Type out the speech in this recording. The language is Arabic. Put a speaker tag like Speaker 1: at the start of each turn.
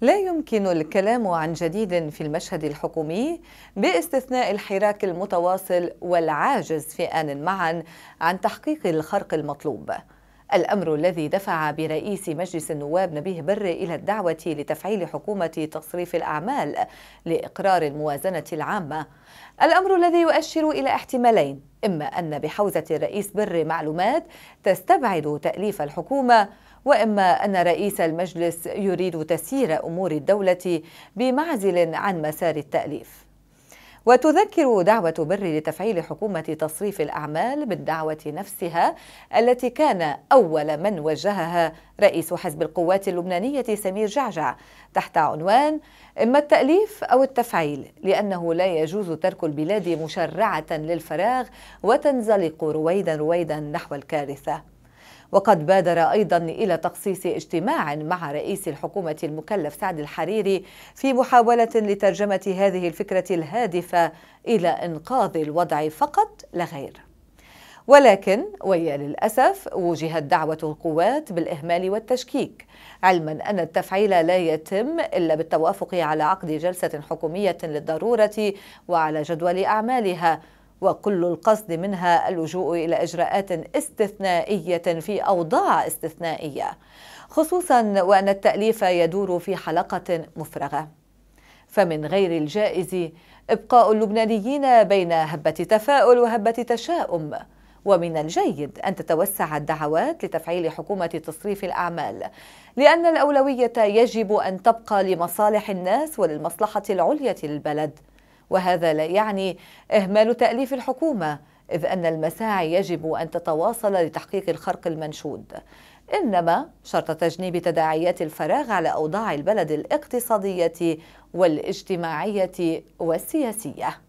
Speaker 1: لا يمكن الكلام عن جديد في المشهد الحكومي باستثناء الحراك المتواصل والعاجز في آن معا عن تحقيق الخرق المطلوب الأمر الذي دفع برئيس مجلس النواب نبيه بر إلى الدعوة لتفعيل حكومة تصريف الأعمال لإقرار الموازنة العامة الأمر الذي يؤشر إلى احتمالين إما أن بحوزة الرئيس بر معلومات تستبعد تأليف الحكومة وإما أن رئيس المجلس يريد تسيير أمور الدولة بمعزل عن مسار التأليف وتذكر دعوة بري لتفعيل حكومة تصريف الأعمال بالدعوة نفسها التي كان أول من وجهها رئيس حزب القوات اللبنانية سمير جعجع تحت عنوان إما التأليف أو التفعيل لأنه لا يجوز ترك البلاد مشرعة للفراغ وتنزلق رويدا رويدا نحو الكارثة وقد بادر أيضا إلى تخصيص اجتماع مع رئيس الحكومة المكلف سعد الحريري في محاولة لترجمة هذه الفكرة الهادفة إلى إنقاذ الوضع فقط لا غير ولكن ويا للأسف وجهت دعوة القوات بالإهمال والتشكيك علما أن التفعيل لا يتم إلا بالتوافق على عقد جلسة حكومية للضرورة وعلى جدول أعمالها وكل القصد منها اللجوء إلى إجراءات استثنائية في أوضاع استثنائية خصوصا وأن التأليف يدور في حلقة مفرغة فمن غير الجائز إبقاء اللبنانيين بين هبة تفاؤل وهبة تشاؤم ومن الجيد أن تتوسع الدعوات لتفعيل حكومة تصريف الأعمال لأن الأولوية يجب أن تبقى لمصالح الناس وللمصلحة العليا للبلد وهذا لا يعني إهمال تأليف الحكومة إذ أن المساعي يجب أن تتواصل لتحقيق الخرق المنشود إنما شرط تجنيب تداعيات الفراغ على أوضاع البلد الاقتصادية والاجتماعية والسياسية